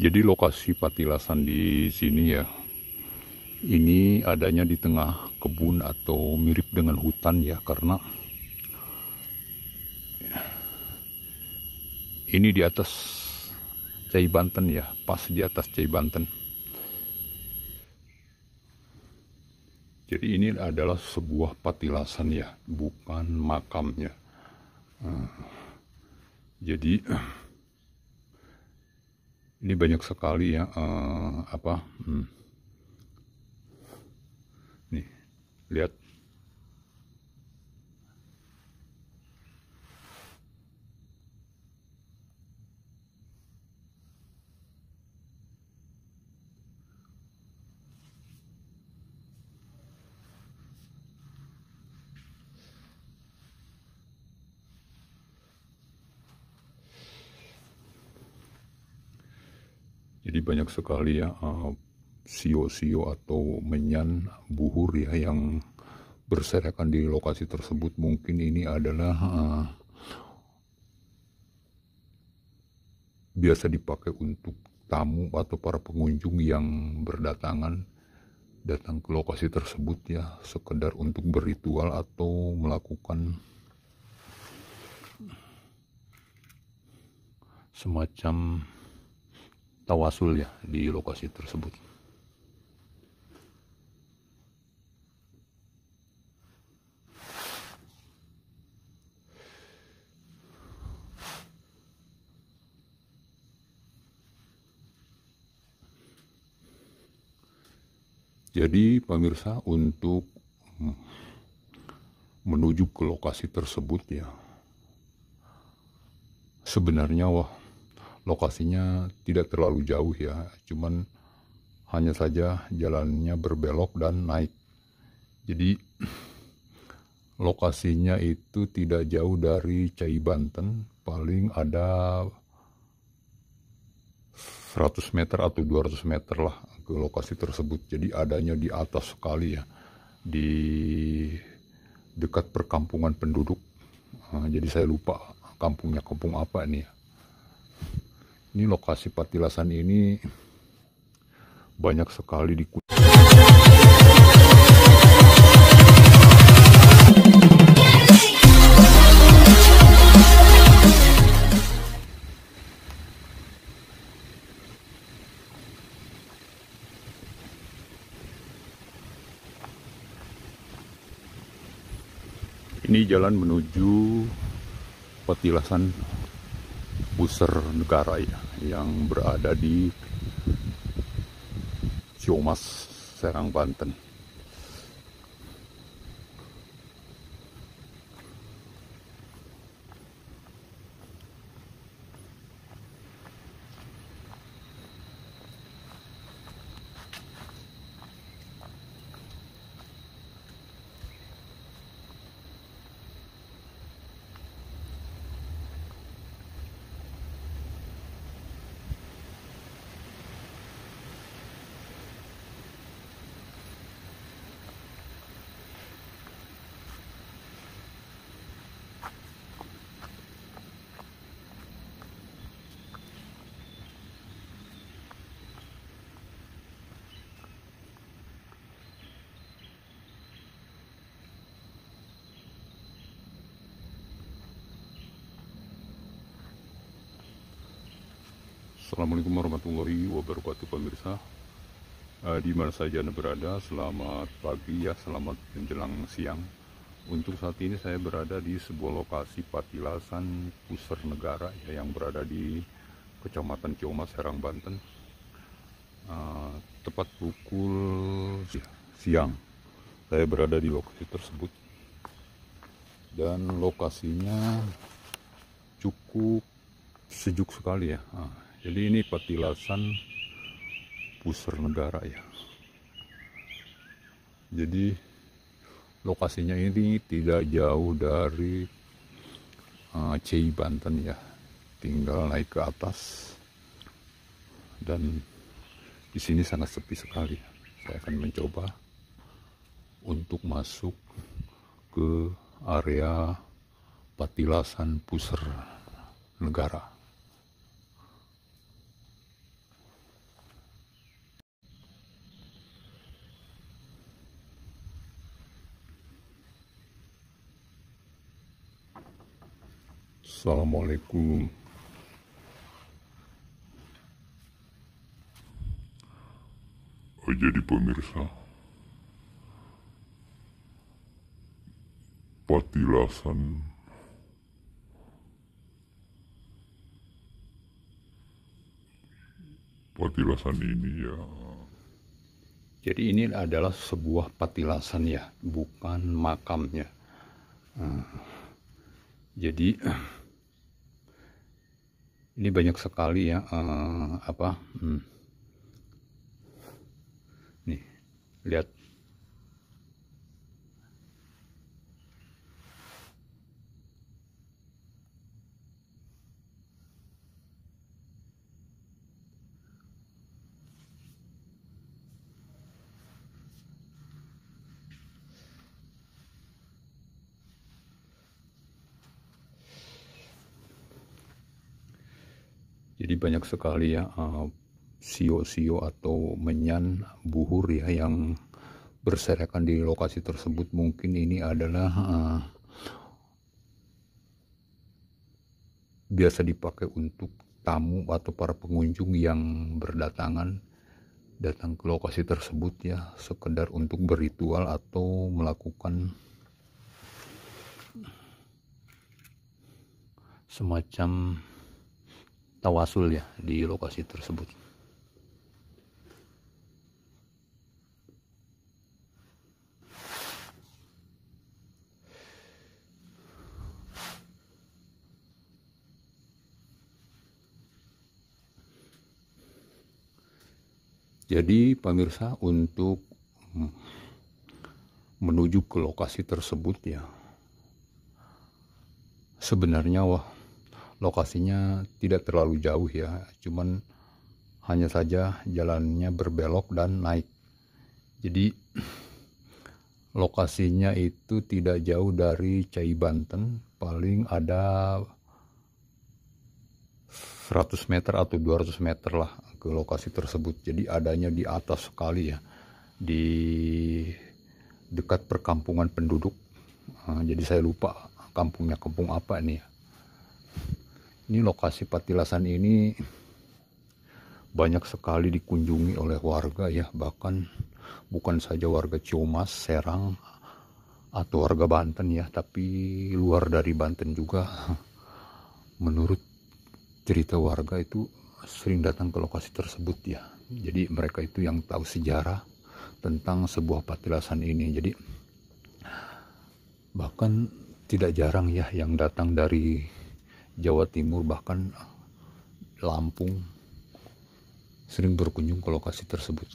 Jadi lokasi patilasan di sini ya, ini adanya di tengah kebun atau mirip dengan hutan ya, karena ini di atas Cai Banten ya, pas di atas Cai Banten. Jadi ini adalah sebuah patilasan ya, bukan makamnya. Hmm. Jadi ini banyak sekali ya uh, apa hmm. nih lihat Jadi banyak sekali ya sio-sio eh, uh, atau menyan buhur ya yang berserakan di lokasi tersebut. Mungkin ini adalah uh, biasa dipakai untuk tamu atau para pengunjung yang berdatangan datang ke lokasi tersebut ya sekedar untuk beritual atau melakukan semacam tawasul ya di lokasi tersebut. Jadi pemirsa untuk menuju ke lokasi tersebut ya sebenarnya wah lokasinya tidak terlalu jauh ya, cuman hanya saja jalannya berbelok dan naik. Jadi lokasinya itu tidak jauh dari Cai Banten, paling ada 100 meter atau 200 meter lah ke lokasi tersebut. Jadi adanya di atas sekali ya, di dekat perkampungan penduduk. Ah, jadi saya lupa kampungnya kampung apa ini ya. Ini lokasi patilasan ini banyak sekali dikutip. ini jalan menuju petilasan pusar negara ya, yang berada di Ciomas, Serang, Banten. Assalamualaikum warahmatullahi wabarakatuh pemirsa e, di mana saja anda berada selamat pagi ya selamat menjelang siang untuk saat ini saya berada di sebuah lokasi patilasan pusar negara ya, yang berada di kecamatan Ciomas Serang Banten e, tepat pukul siang saya berada di lokasi tersebut dan lokasinya cukup sejuk sekali ya. Ah, jadi ini petilasan pusar negara ya jadi lokasinya ini tidak jauh dari uh, eh, Cei Banten ya tinggal naik ke atas dan di sini sangat sepi sekali saya akan mencoba untuk masuk ke area petilasan pusar negara Assalamualaikum. Oh, jadi pemirsa, patilasan patilasan ini ya jadi ini adalah sebuah patilasan ya bukan makamnya hmm. jadi ini banyak sekali ya uh, apa hmm. nih lihat Jadi banyak sekali ya eh, sio-sio uh, atau menyan buhur ya yang berserakan di lokasi tersebut. Mungkin ini adalah uh, biasa dipakai untuk tamu atau para pengunjung yang berdatangan datang ke lokasi tersebut ya sekedar untuk beritual atau melakukan semacam tawasul ya di lokasi tersebut. Jadi pemirsa untuk menuju ke lokasi tersebut ya sebenarnya wah lokasinya tidak terlalu jauh ya, cuman hanya saja jalannya berbelok dan naik. Jadi lokasinya itu tidak jauh dari Cai Banten, paling ada 100 meter atau 200 meter lah ke lokasi tersebut. Jadi adanya di atas sekali ya, di dekat perkampungan penduduk. Ah, jadi saya lupa kampungnya kampung apa nih ya ini lokasi patilasan ini banyak sekali dikunjungi oleh warga ya bahkan bukan saja warga Ciumas, Serang atau warga Banten ya tapi luar dari Banten juga menurut cerita warga itu sering datang ke lokasi tersebut ya jadi mereka itu yang tahu sejarah tentang sebuah patilasan ini jadi bahkan tidak jarang ya yang datang dari Jawa Timur bahkan Lampung sering berkunjung ke lokasi tersebut.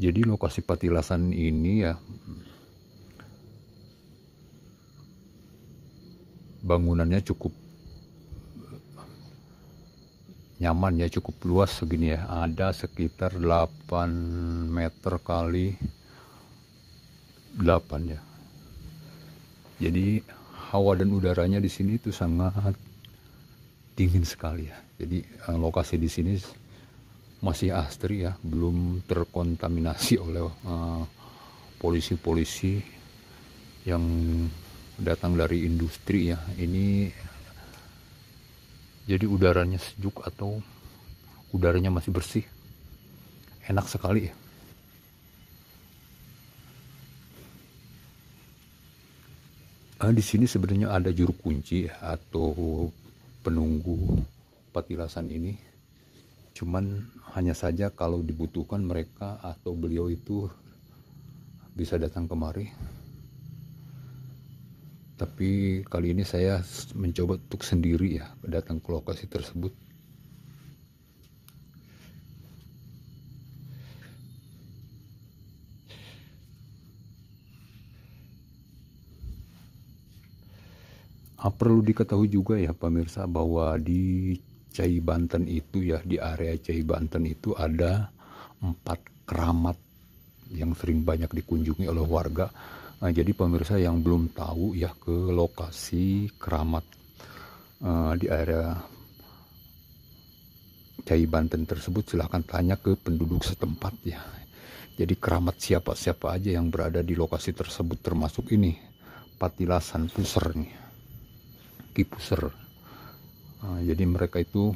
Jadi lokasi patilasan ini ya bangunannya cukup nyaman ya cukup luas segini ya ada sekitar 8 meter kali 8 ya jadi hawa dan udaranya di sini itu sangat dingin sekali ya jadi eh, lokasi di sini masih asri ya belum terkontaminasi oleh eh, polisi-polisi uh, polisi -polisi yang datang dari industri ya ini jadi udaranya sejuk atau udaranya masih bersih enak sekali ya Ah, di sini sebenarnya ada juru kunci atau penunggu petilasan ini cuman hanya saja kalau dibutuhkan mereka atau beliau itu bisa datang kemari tapi kali ini saya mencoba untuk sendiri ya datang ke lokasi tersebut Ah, perlu diketahui juga ya pemirsa bahwa di Cai Banten itu ya di area Cai Banten itu ada empat keramat yang sering banyak dikunjungi oleh warga. Nah, jadi pemirsa yang belum tahu ya ke lokasi keramat uh, di area Cai Banten tersebut silahkan tanya ke penduduk setempat ya. Jadi keramat siapa-siapa aja yang berada di lokasi tersebut termasuk ini Patilasan Puser nih kipuser nah, jadi mereka itu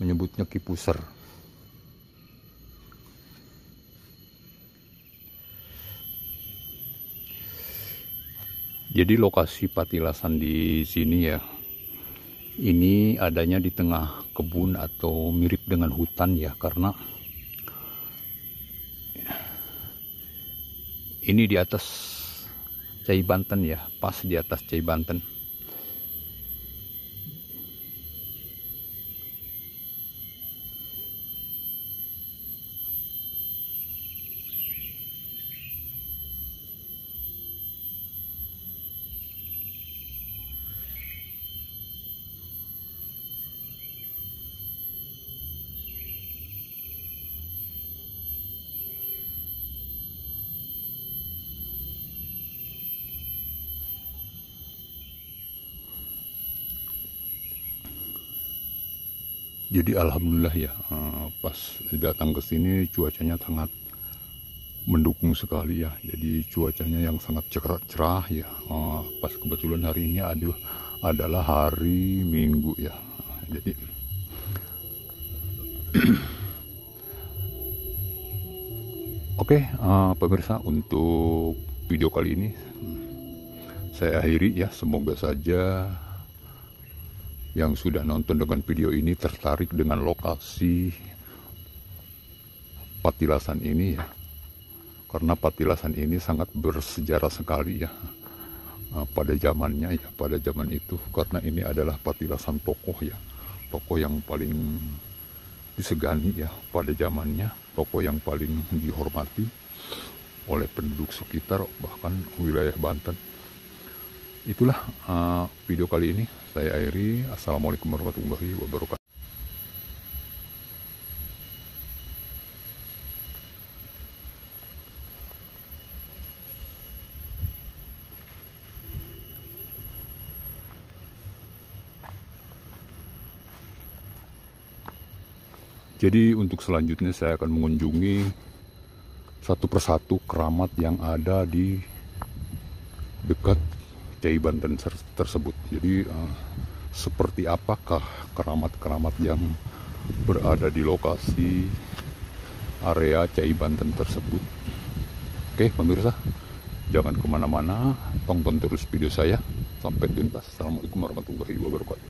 menyebutnya kipuser jadi lokasi patilasan di sini ya ini adanya di tengah kebun atau mirip dengan hutan ya karena ini di atas Cai Banten ya pas di atas Cai Banten jadi alhamdulillah ya eh, pas datang ke sini cuacanya sangat mendukung sekali ya jadi cuacanya yang sangat cerah cerah ya eh, pas kebetulan hari ini aduh adalah hari minggu ya jadi Oke, okay, uh, eh, pemirsa, untuk video kali ini hmm, saya akhiri ya. Semoga saja yang sudah nonton dengan video ini tertarik dengan lokasi patilasan ini ya karena patilasan ini sangat bersejarah sekali ya eh, pada zamannya ya pada zaman itu karena ini adalah patilasan tokoh ya tokoh yang paling disegani ya pada zamannya tokoh yang paling dihormati oleh penduduk sekitar bahkan wilayah Banten itulah uh, video kali ini. Saya Airi. Assalamualaikum warahmatullahi wabarakatuh. Jadi untuk selanjutnya saya akan mengunjungi satu persatu keramat yang ada di dekat Cai Banten tersebut. Jadi uh, seperti apakah keramat-keramat yang berada di lokasi area Cai Banten tersebut? Oke pemirsa, jangan kemana-mana, tonton terus video saya sampai tuntas. Assalamualaikum warahmatullahi wabarakatuh.